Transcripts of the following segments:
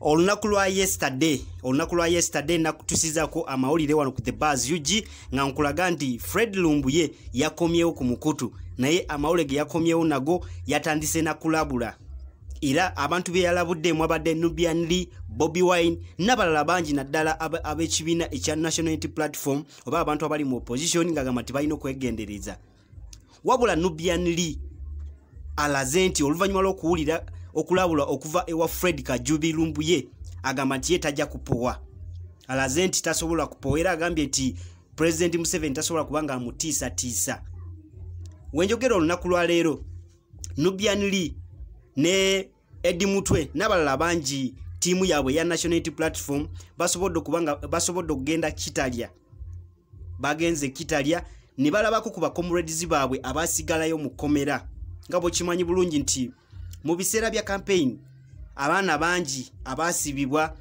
olunaku lwa yesterday olunaku lwa yesterday nakutusizako amawulire wano ku the bas ug nga nkulaga nti fred lumbu ye yakomyewo ku mukutu naye amawule ge yakomyewo nago yatandise nakulabula era abantu be yalabuddemu abadde nubian lee bobby wine n'abalala bangi naddala ab'ekibiina ekya national unity platform oba abantu abali mu opposition nga gamba tibalina okwegendereza wabula nubian lee alaze nti oluvannyuma lw'okuwulira okulabulwa okuva ewa fred kajubi lumbu ye agamba nti ye tajja kupowa alaze nti tasobola kupowa era agambye nti pulezidenti museveni tasobola kuba nga amutiisatiisa wenjogera olunaku lwaleero nubian lee ne edi mutwe n'abalala bangi ttiimu yaabwe eya national ity platform basobodde okugenda kitalya bagenze kitalya ne balabako ku bakomuredizi baabwe abaasigalayo mu kkomera nga bwekimanyi bulungi nti mu biseera bya campaign abaana bangi abasibibwa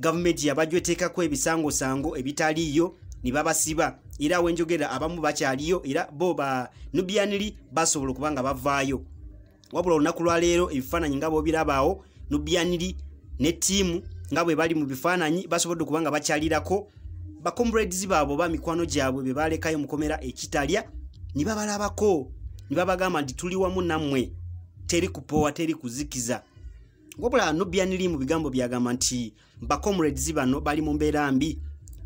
gavumenti yabajweteekako ebisangosango ebitaliiyo ne babasiba era awenjogera abamu bakyaliyo era bo banubianiri basobola okuba nga bavaayo wabula olunaku lwaleero ebifaananyi nga bobirabaawo nubianiri ne tiimu nga bwe bali mu bifaananyi basobodde okuba nga bakyalirako bacombrades baabwe oba mikwano gyabwe bebalekayo mukomera ekitalya ne babalabako ne babagamba nti tuli wamu nammwe teri kupoowa teri kuzikiza wabula nobianli mu bigambo byagamba nti bacomrades bano bali mu mbeera mbi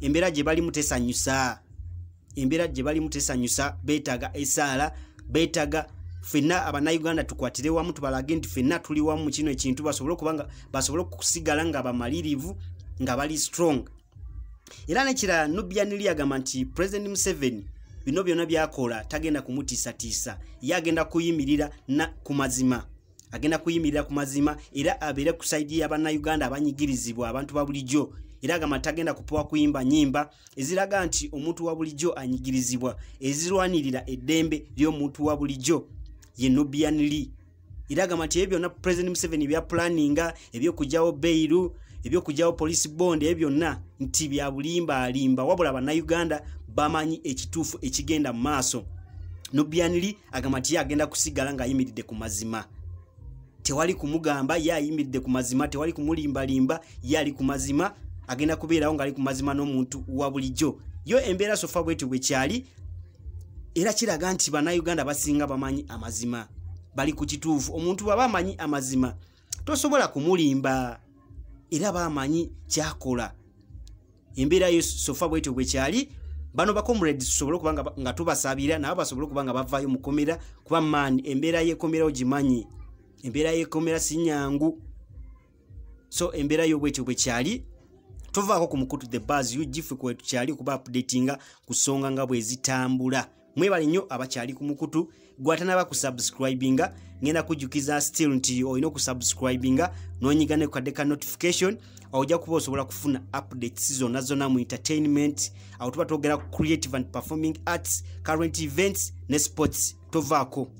embeera gye balimu tesanyusa embeera gye balimu tesanyusa beetaaga esaala beetaaga fenna abannayuganda tukwatire wamu tubalage nti fenna tuli wamu mu kino ekintu basobole okusigala nga bamalirivu nga bali strong era nekirala nobianli agamba nti president museveni bino byonna byakola tagenda kumutiisatiisa ye agenda kuyimirira ku mazima agenda kuyimirira ku mazima era abeere ku saidi yabannauganda abanyigirizibwa abantu babulijjo era agamba tagenda kupowa kuyimba nyimba eziraga nti omuntu wabulijjo anyigirizibwa ezirwanirira eddembe ly'omuntu wabulijjo ye nobianli era agamba nti ebyo byonna president museveni ebyapulaninga ebyokugjawo beiru ebyokujjawo polisi bond ebyonna nti byabulimba alimba wabula bannayuganda bamanyi ekituufu ekigenda mu maaso nobianli agamba nti ye agenda kusigala ngaayimiridde ku mazima tewali kumugamba ye ayimiridde ku mazima tewali kumulimbalimba ye ali ku mazima agenda kubeerawo ngaali ku mazima n'omuntu wa bulijjo yo embeera sofa bwetyo bwekyali era kiraga nti bannayuganda basinga bamanyi amazima bali ku kituufu omuntu baba amanyi amazima tosobola kumulimba era bamanyi kyakola embeera yosofa bwetyo bwekyali bano bacomrades tusobole okuba nga tubasabira nabo basobole okuba nga bavaayo mukomera kuba maani embeera yekomera ogimanyi embeera yekomera si nyangu so embeera yobwetyo bwekyali tuvaako ku mukutu the bas ugifekwetukyali okuba updatinga ku nsonga nga bwezitambula mwebale nnyo abakyali ku mukutu gwatanaba ku subscribinga ngenda kujjukiza still nti olina okusubscribinga nonyigane kukadde ka notification ojja kuba osobola kufuna updates zonna zonna mu entertainment awo tuba twogera creative and performing arts current events ne sports tovaako